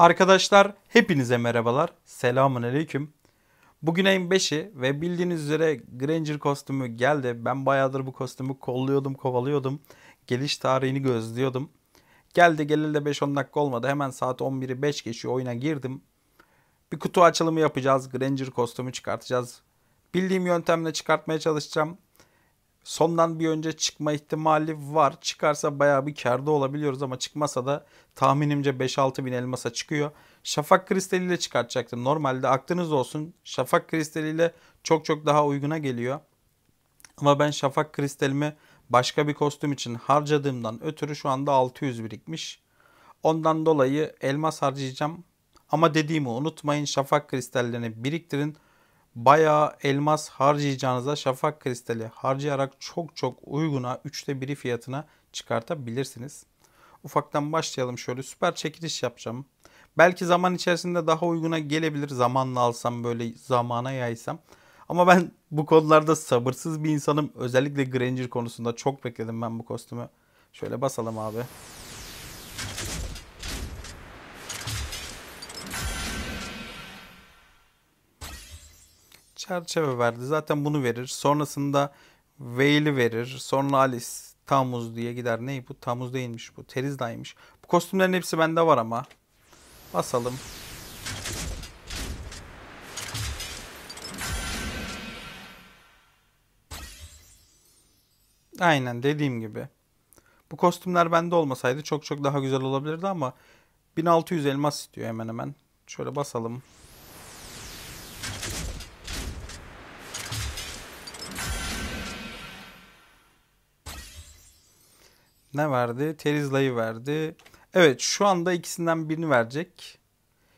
Arkadaşlar hepinize merhabalar. Selamun aleyküm. Bugün ayın 5'i ve bildiğiniz üzere Granger kostümü geldi. Ben bayağıdır bu kostümü kolluyordum, kovalıyordum. Geliş tarihini gözlüyordum. Geldi geleli de 5-10 dakika olmadı. Hemen saat 11'i 5 geçiyor oyuna girdim. Bir kutu açılımı yapacağız. Granger kostümü çıkartacağız. Bildiğim yöntemle çıkartmaya çalışacağım sondan bir önce çıkma ihtimali var. Çıkarsa bayağı bir karda olabiliyoruz ama çıkmasa da tahminimce 5-6 bin elmasa çıkıyor. Şafak kristaliyle çıkartacaktım. Normalde aklınız olsun şafak kristaliyle çok çok daha uyguna geliyor. Ama ben şafak kristalimi başka bir kostüm için harcadığımdan ötürü şu anda 600 birikmiş. Ondan dolayı elmas harcayacağım. Ama dediğimi unutmayın şafak kristallerini biriktirin bayağı elmas harcayacağınıza şafak kristali harcayarak çok çok uyguna üçte biri fiyatına çıkartabilirsiniz. Ufaktan başlayalım şöyle süper çekiliş yapacağım. Belki zaman içerisinde daha uyguna gelebilir zamanla alsam böyle zamana yaysam. Ama ben bu konularda sabırsız bir insanım. Özellikle Granger konusunda çok bekledim ben bu kostümü. Şöyle basalım abi. çerçeve verdi. Zaten bunu verir. Sonrasında Veil'i verir. Sonra Alice Tamuz diye gider. Ney bu? Tamuz değilmiş bu. Terizdaymış. Bu kostümlerin hepsi bende var ama. Basalım. Aynen dediğim gibi. Bu kostümler bende olmasaydı çok çok daha güzel olabilirdi ama 1600 elmas istiyor hemen hemen. Şöyle basalım. ne verdi? Terizla'yı verdi. Evet şu anda ikisinden birini verecek.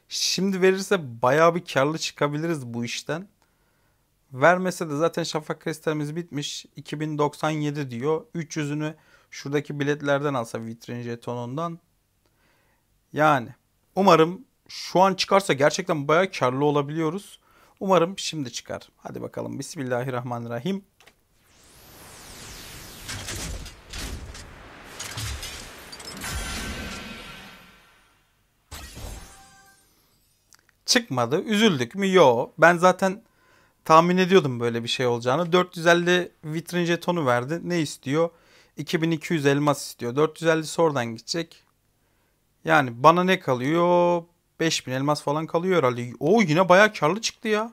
Şimdi verirse bayağı bir karlı çıkabiliriz bu işten. Vermese de zaten şafak kristalimiz bitmiş. 2097 diyor. 300'ünü şuradaki biletlerden alsa vitrin jetonundan. Yani umarım şu an çıkarsa gerçekten bayağı karlı olabiliyoruz. Umarım şimdi çıkar. Hadi bakalım. Bismillahirrahmanirrahim. çıkmadı. Üzüldük mü? Yo. Ben zaten tahmin ediyordum böyle bir şey olacağını. 450 vitrin jetonu verdi. Ne istiyor? 2200 elmas istiyor. 450 oradan gidecek. Yani bana ne kalıyor? 5000 elmas falan kalıyor herhalde. O yine bayağı karlı çıktı ya.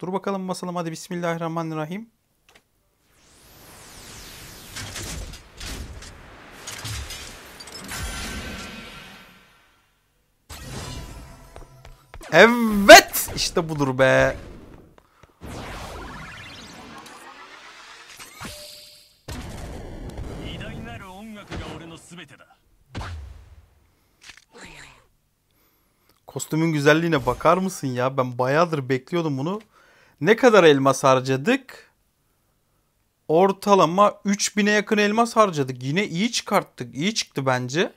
Dur bakalım masalım hadi bismillahirrahmanirrahim. Evet. işte budur be. Kostümün güzelliğine bakar mısın ya? Ben bayağıdır bekliyordum bunu. Ne kadar elmas harcadık? Ortalama 3000'e yakın elmas harcadık. Yine iyi çıkarttık. İyi çıktı bence.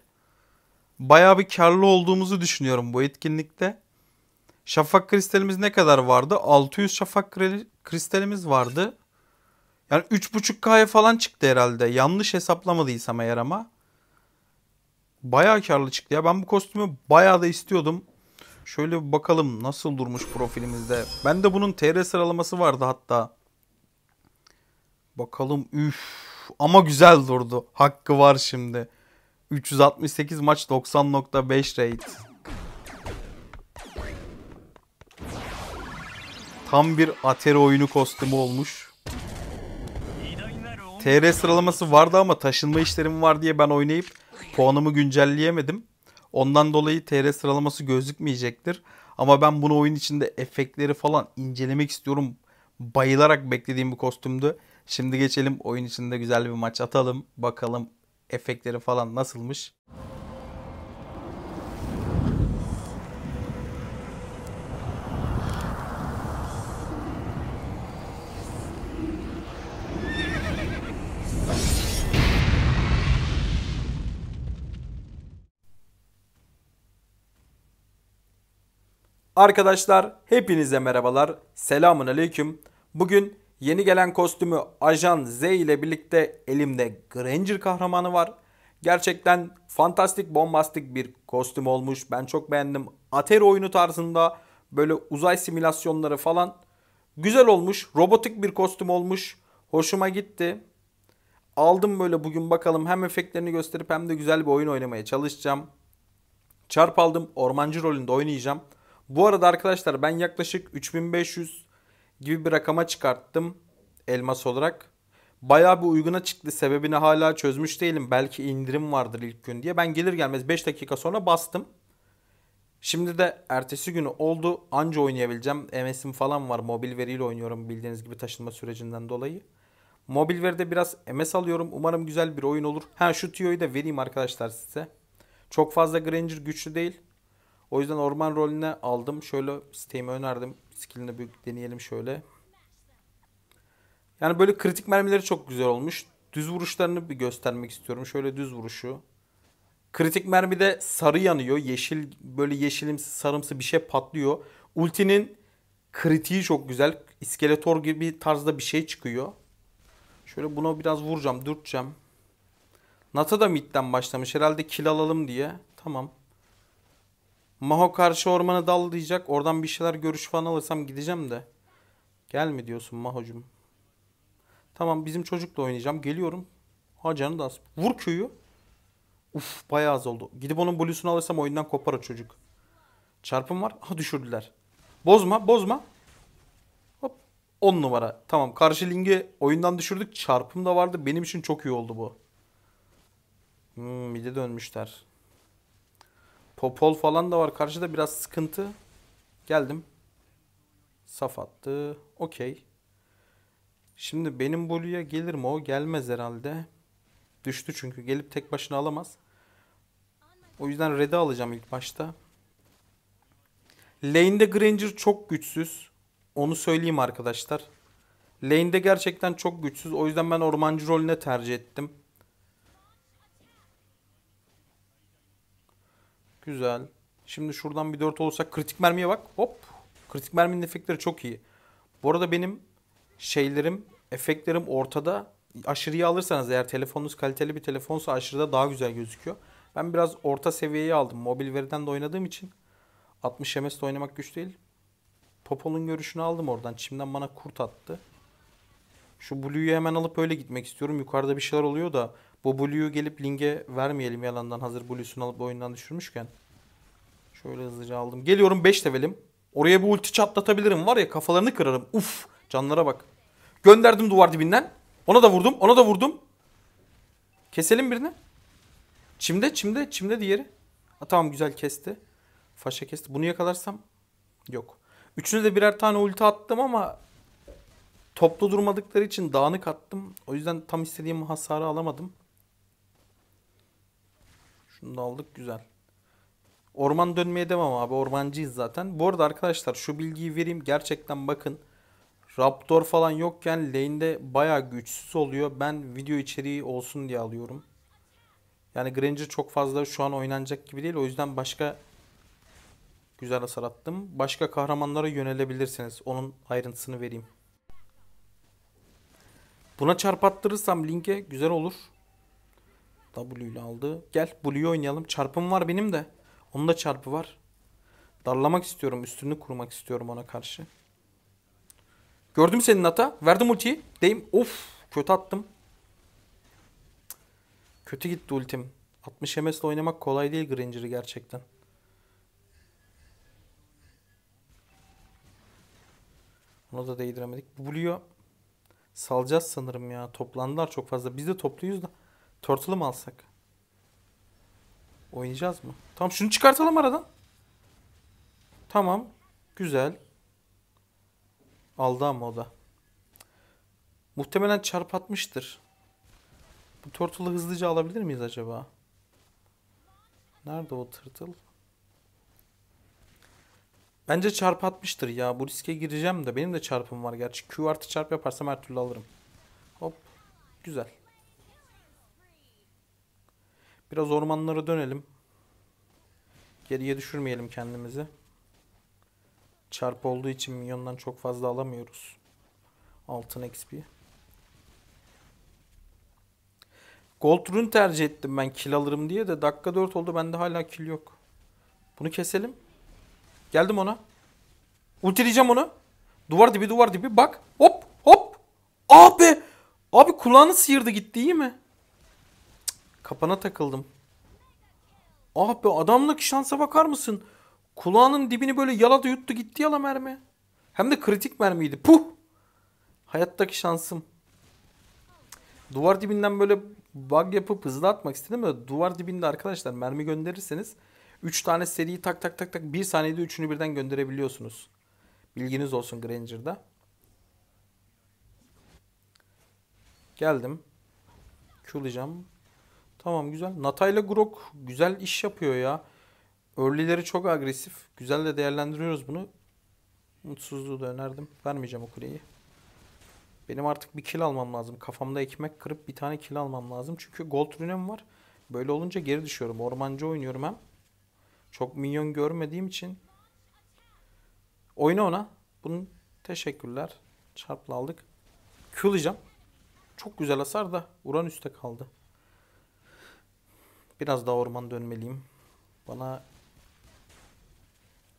Bayağı bir karlı olduğumuzu düşünüyorum bu etkinlikte. Şafak kristalimiz ne kadar vardı? 600 şafak kristalimiz vardı. Yani 3.5K'ya falan çıktı herhalde. Yanlış hesaplamadıysam eğer ama. Bayağı karlı çıktı ya. Ben bu kostümü bayağı da istiyordum. Şöyle bakalım nasıl durmuş profilimizde. Ben de bunun TR sıralaması vardı hatta. Bakalım üf ama güzel durdu. Hakkı var şimdi. 368 maç 90.5 rate. Tam bir Atari oyunu kostümü olmuş. TR sıralaması vardı ama taşınma işlerim var diye ben oynayıp puanımı güncelleyemedim. Ondan dolayı TR sıralaması gözükmeyecektir. Ama ben bunu oyun içinde efektleri falan incelemek istiyorum. Bayılarak beklediğim bir kostümdü. Şimdi geçelim oyun içinde güzel bir maç atalım. Bakalım efektleri falan nasılmış. Arkadaşlar hepinize merhabalar. Selamun aleyküm. Bugün yeni gelen kostümü Ajan Z ile birlikte elimde Granger kahramanı var. Gerçekten fantastik bombastik bir kostüm olmuş. Ben çok beğendim. Atari oyunu tarzında böyle uzay simülasyonları falan. Güzel olmuş. Robotik bir kostüm olmuş. Hoşuma gitti. Aldım böyle bugün bakalım hem efektlerini gösterip hem de güzel bir oyun oynamaya çalışacağım. Çarp aldım. Ormancı rolünde oynayacağım. Bu arada arkadaşlar ben yaklaşık 3500 gibi bir rakama çıkarttım elmas olarak. Bayağı bir uyguna çıktı. Sebebini hala çözmüş değilim. Belki indirim vardır ilk gün diye. Ben gelir gelmez 5 dakika sonra bastım. Şimdi de ertesi günü oldu. Anca oynayabileceğim. MS'im falan var. Mobil veriyle oynuyorum bildiğiniz gibi taşınma sürecinden dolayı. Mobil veride biraz MS alıyorum. Umarım güzel bir oyun olur. Ha şu tüyoyu da vereyim arkadaşlar size. Çok fazla Granger güçlü değil. O yüzden orman rolüne aldım. Şöyle sitemi önerdim. Skillini bir deneyelim şöyle. Yani böyle kritik mermileri çok güzel olmuş. Düz vuruşlarını bir göstermek istiyorum. Şöyle düz vuruşu. Kritik mermide sarı yanıyor. Yeşil böyle yeşilimsi sarımsı bir şey patlıyor. Ultinin kritiği çok güzel. İskeletor gibi tarzda bir şey çıkıyor. Şöyle buna biraz vuracağım, dürteceğim. Nata da midden başlamış. Herhalde kill alalım diye. Tamam. Maho karşı ormanı dallayacak. Oradan bir şeyler görüş falan alırsam gideceğim de. Gel mi diyorsun Mahocum? Tamam bizim çocukla oynayacağım. Geliyorum. Ha canı da az. Vur köyü. Uf bayağı az oldu. Gidip onun bluesunu alırsam oyundan kopar o çocuk. Çarpım var. Ha düşürdüler. Bozma bozma. Hop 10 numara. Tamam karşı lingi oyundan düşürdük. Çarpım da vardı. Benim için çok iyi oldu bu. Hmm, bir de dönmüşler. Popol falan da var. Karşıda biraz sıkıntı. Geldim. Saf attı. Okey. Şimdi benim Blue'ya gelir mi o? Gelmez herhalde. Düştü çünkü. Gelip tek başına alamaz. O yüzden Red'i alacağım ilk başta. Lane'de Granger çok güçsüz. Onu söyleyeyim arkadaşlar. Lane'de gerçekten çok güçsüz. O yüzden ben ormancı rolüne tercih ettim. Güzel. Şimdi şuradan bir 4 olursak kritik mermiye bak. Hop. Kritik merminin efektleri çok iyi. Bu arada benim şeylerim, efektlerim ortada. Aşırıya alırsanız eğer telefonunuz kaliteli bir telefonsa aşırıda daha güzel gözüküyor. Ben biraz orta seviyeyi aldım. Mobil veriden de oynadığım için 60 de oynamak güç değil. Popol'un görüşünü aldım oradan. Çimden bana kurt attı. Şu Blue'yu hemen alıp öyle gitmek istiyorum. Yukarıda bir şeyler oluyor da bu Blue'yu gelip Ling'e vermeyelim yalandan. Hazır Blue'sunu alıp oyundan düşürmüşken. Şöyle hızlıca aldım. Geliyorum 5 levelim. Oraya bu ulti çatlatabilirim. Var ya kafalarını kırarım. Uf canlara bak. Gönderdim duvar dibinden. Ona da vurdum. Ona da vurdum. Keselim birini. Çimde çimde çimde diğeri. Ha, tamam güzel kesti. Faşa kesti. Bunu yakalarsam yok. Üçüne de birer tane ulti attım ama toplu durmadıkları için dağınık attım. O yüzden tam istediğim hasarı alamadım. Şunu da aldık güzel. Orman dönmeye devam abi. Ormancıyız zaten. Bu arada arkadaşlar şu bilgiyi vereyim. Gerçekten bakın. Raptor falan yokken lane'de baya güçsüz oluyor. Ben video içeriği olsun diye alıyorum. Yani Granger çok fazla şu an oynanacak gibi değil. O yüzden başka güzel hasar attım. Başka kahramanlara yönelebilirsiniz. Onun ayrıntısını vereyim. Buna çarpattırırsam linke güzel olur. W ile aldı. Gel Blue'yu oynayalım. Çarpım var benim de. Onun da çarpı var. Darlamak istiyorum. üstünü kurmak istiyorum ona karşı. Gördüm senin ata. Verdim ultiyi. Deyim. Of. Kötü attım. Kötü gitti ultim. 60 MS ile oynamak kolay değil Granger'ı gerçekten. Ona da değdiremedik. Buluyor. Salacağız sanırım ya. Toplandılar çok fazla. Biz de topluyuz da. Turtle'ı mı alsak? Oynayacağız mı? Tamam şunu çıkartalım aradan. Tamam. Güzel. Aldı ama o da. Muhtemelen çarpatmıştır. Bu turtle'ı hızlıca alabilir miyiz acaba? Nerede o turtle? Bence çarpatmıştır ya. Bu riske gireceğim de. Benim de çarpım var gerçi. Q artı çarp yaparsam her türlü alırım. Hop. Güzel. Biraz ormanlara dönelim. Geriye düşürmeyelim kendimizi. Çarpı olduğu için minyondan çok fazla alamıyoruz. Altın XP. Gold rune tercih ettim ben kill alırım diye de dakika 4 oldu bende hala kill yok. Bunu keselim. Geldim ona. Ultileyeceğim onu. Duvar dibi duvar dibi bak. Hop hop. Abi. Abi kulağını sıyırdı gitti iyi mi? Kapana takıldım. Ah be adamlık şansa bakar mısın? Kulağının dibini böyle yaladı yuttu gitti yala mermi. Hem de kritik mermiydi. Puh! Hayattaki şansım. Duvar dibinden böyle bug yapıp hızlı atmak istedim de duvar dibinde arkadaşlar mermi gönderirseniz 3 tane seriyi tak tak tak tak 1 saniyede 3'ünü birden gönderebiliyorsunuz. Bilginiz olsun Granger'da. Geldim. Kulacağım. Tamam güzel. Natayla Grok güzel iş yapıyor ya. Örlileri çok agresif. Güzel de değerlendiriyoruz bunu. Mutsuzluğu da önerdim. Vermeyeceğim o kuleyi. Benim artık bir kill almam lazım. Kafamda ekmek kırıp bir tane kill almam lazım. Çünkü gold rünem var. Böyle olunca geri düşüyorum. Ormancı oynuyorum hem. Çok minyon görmediğim için. Oyna ona. Bunun teşekkürler. Çarpla aldık. Kılacağım. Çok güzel hasar da Uranüs'te kaldı. Biraz daha orman dönmeliyim. Bana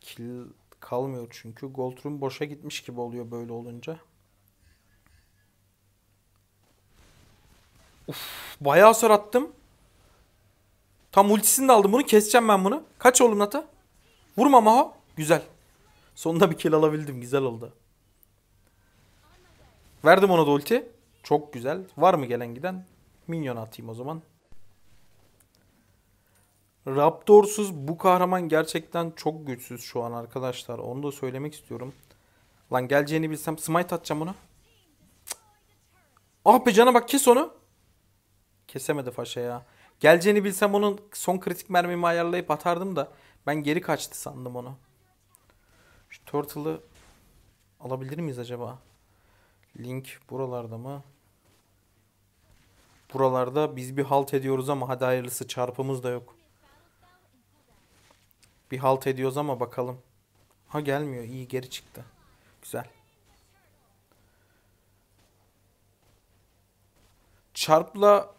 kill kalmıyor çünkü. Gold room boşa gitmiş gibi oluyor böyle olunca. Uf, bayağı sor attım. Tam ultisini de aldım. Bunu keseceğim ben bunu. Kaç oğlum Nata? Vurma Maho. Güzel. Sonunda bir kill alabildim. Güzel oldu. Verdim ona da ulti. Çok güzel. Var mı gelen giden? Minyon atayım o zaman. Raptorsuz bu kahraman gerçekten çok güçsüz şu an arkadaşlar. Onu da söylemek istiyorum. Lan geleceğini bilsem smite atacağım ona. Ah be cana bak kes onu. Kesemedi faşa ya. Geleceğini bilsem onun son kritik mermimi ayarlayıp atardım da ben geri kaçtı sandım onu. Şu turtle'ı alabilir miyiz acaba? Link buralarda mı? Buralarda biz bir halt ediyoruz ama hadi hayırlısı çarpımız da yok. Bir halt ediyoruz ama bakalım. Ha gelmiyor. İyi geri çıktı. Güzel. Çarpla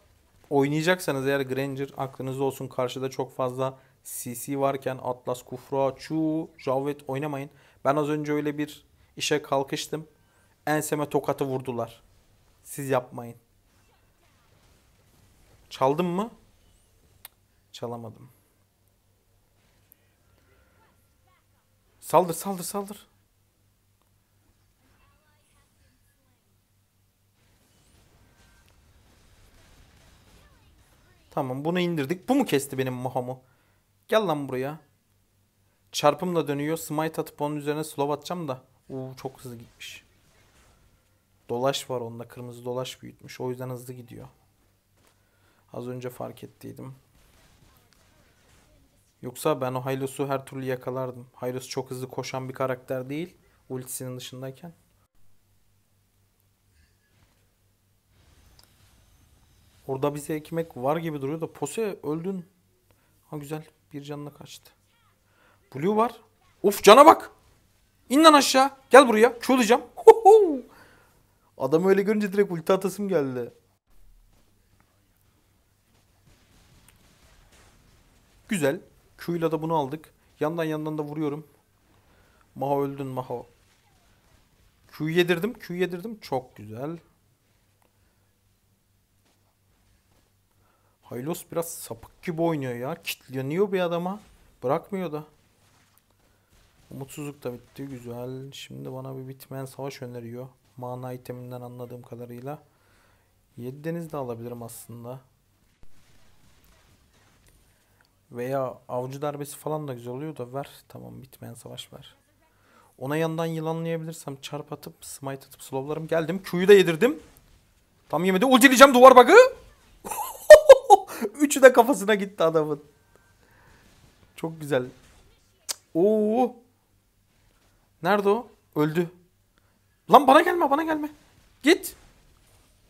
oynayacaksanız eğer Granger aklınızda olsun. Karşıda çok fazla CC varken Atlas, Kufra, Chu, Javet oynamayın. Ben az önce öyle bir işe kalkıştım. Enseme tokatı vurdular. Siz yapmayın. Çaldım mı? Çalamadım. Saldır saldır saldır. Tamam bunu indirdik. Bu mu kesti benim Mahomu? Gel lan buraya. Çarpımla dönüyor. Smite atıp onun üzerine slow atacağım da. Uuu çok hızlı gitmiş. Dolaş var onda. Kırmızı dolaş büyütmüş. O yüzden hızlı gidiyor. Az önce fark ettiydim. Yoksa ben o Hylos'u her türlü yakalardım. Hylos çok hızlı koşan bir karakter değil. Ultisinin dışındayken. Orada bize ekmek var gibi duruyor da Pose öldün. Ha güzel bir canına kaçtı. Blue var. Of cana bak. İn lan aşağı. Gel buraya. Çoğulacağım. Adamı öyle görünce direkt ulti atasım geldi. Güzel. Q'yla da bunu aldık. Yandan yandan da vuruyorum. Maho öldün Maho. Q yedirdim. Q yedirdim. Çok güzel. Haylos biraz sapık gibi oynuyor ya. Kitleniyor bir adama. Bırakmıyor da. Umutsuzluk da bitti. Güzel. Şimdi bana bir bitmeyen savaş öneriyor. Mana iteminden anladığım kadarıyla. 7 deniz de alabilirim aslında. Veya avcı darbesi falan da güzel oluyor da ver. Tamam bitmeyen savaş ver. Ona yandan yılanlayabilirsem çarp atıp smite atıp slowlarım geldim. Q'yu da yedirdim. Tam yemedi. Ultileyeceğim duvar bug'ı. Üçü de kafasına gitti adamın. Çok güzel. Oo. Nerede o? Öldü. Lan bana gelme bana gelme. Git.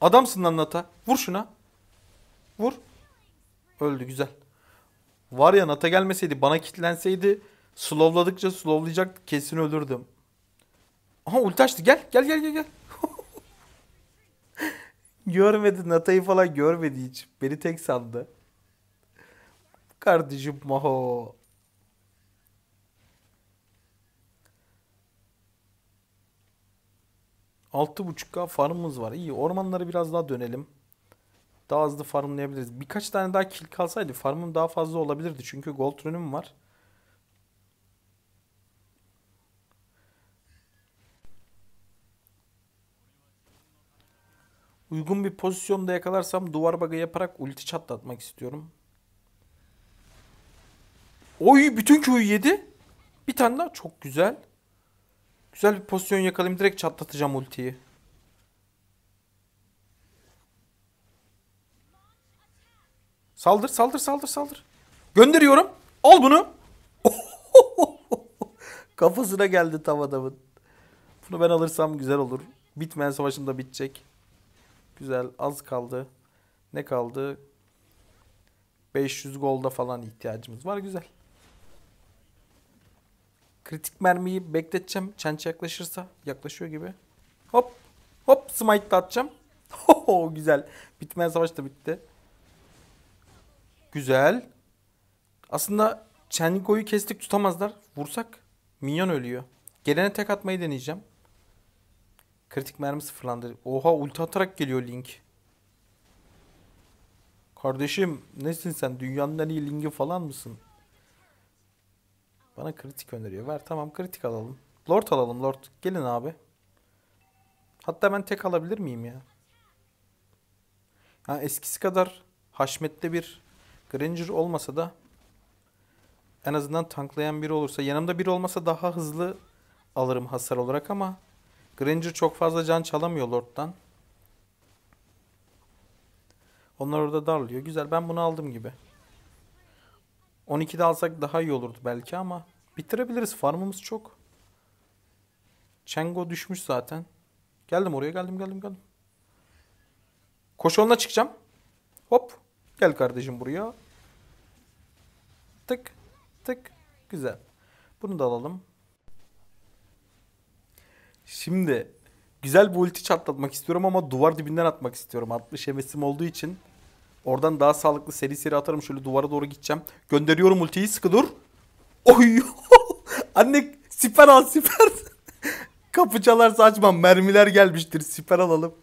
Adamsın lan Nata. Vur şuna. Vur. Öldü güzel. Var ya nata gelmeseydi bana kilitlenseydi, slowladıkça slowlayacak kesin ölürdüm. Aha ulti açtı gel gel gel gel gel. görmedi Nata'yı falan görmedi hiç. Beni tek sandı. Kardeşim maho. Altı buçuk farmımız var. İyi ormanları biraz daha dönelim daha hızlı farmlayabiliriz. Birkaç tane daha kill kalsaydı farmım daha fazla olabilirdi. Çünkü gold rünüm var. Uygun bir pozisyonda yakalarsam duvar baga yaparak ulti çatlatmak istiyorum. Oy bütün köyü yedi. Bir tane daha çok güzel. Güzel bir pozisyon yakalayayım direkt çatlatacağım ultiyi. Saldır saldır saldır saldır. Gönderiyorum. Al bunu. Kafasına geldi tam adamın. Bunu ben alırsam güzel olur. Bitmeyen savaşında bitecek. Güzel az kaldı. Ne kaldı? 500 golda falan ihtiyacımız var. Güzel. Kritik mermiyi bekleteceğim. Çenç yaklaşırsa. Yaklaşıyor gibi. Hop. Hop smite atacağım. Ho güzel. Bitmeyen savaş da bitti. Güzel. Aslında Çenliko'yu kestik tutamazlar. Vursak minyon ölüyor. Gelene tek atmayı deneyeceğim. Kritik mermi sıfırlandı. Oha ulti atarak geliyor Link. Kardeşim nesin sen? Dünyanın en iyi Link'i falan mısın? Bana kritik öneriyor. Ver tamam kritik alalım. Lord alalım Lord. Gelin abi. Hatta ben tek alabilir miyim ya? Ha, eskisi kadar haşmetli bir Granger olmasa da en azından tanklayan biri olursa yanımda biri olmasa daha hızlı alırım hasar olarak ama Granger çok fazla can çalamıyor Lord'dan. Onlar orada darlıyor. Güzel ben bunu aldım gibi. 12'de alsak daha iyi olurdu belki ama bitirebiliriz. Farmımız çok. Chengo düşmüş zaten. Geldim oraya geldim geldim geldim. Koş Koşonla çıkacağım. Hop. Gel kardeşim buraya. Tık tık güzel. Bunu da alalım. Şimdi güzel bir ulti çatlatmak istiyorum ama duvar dibinden atmak istiyorum. 60 hevesim olduğu için oradan daha sağlıklı seri seri atarım. Şöyle duvara doğru gideceğim. Gönderiyorum ultiyi sıkı dur. Oy! Anne siper al siper. Kapı çalarsa açmam. Mermiler gelmiştir. Siper alalım.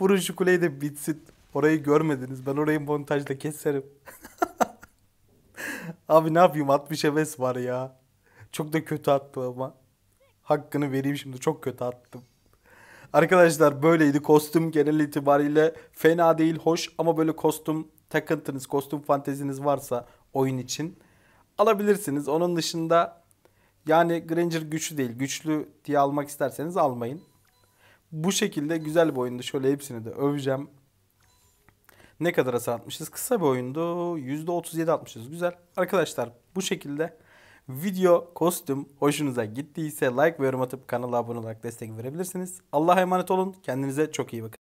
Vurun şu kuleyi de bitsin. Orayı görmediniz. Ben orayı montajda keserim. Abi ne yapayım 60 heves var ya. Çok da kötü attım ama. Hakkını vereyim şimdi çok kötü attım. Arkadaşlar böyleydi kostüm genel itibariyle fena değil hoş ama böyle kostüm takıntınız, kostüm fanteziniz varsa oyun için alabilirsiniz. Onun dışında yani Granger güçlü değil. Güçlü diye almak isterseniz almayın. Bu şekilde güzel bir oyundu. Şöyle hepsini de öveceğim. Ne kadar hasar atmışız? Kısa bir oyundu. %37 atmışız. Güzel. Arkadaşlar bu şekilde video kostüm hoşunuza gittiyse like ve yorum atıp kanala abone olarak destek verebilirsiniz. Allah'a emanet olun. Kendinize çok iyi bakın.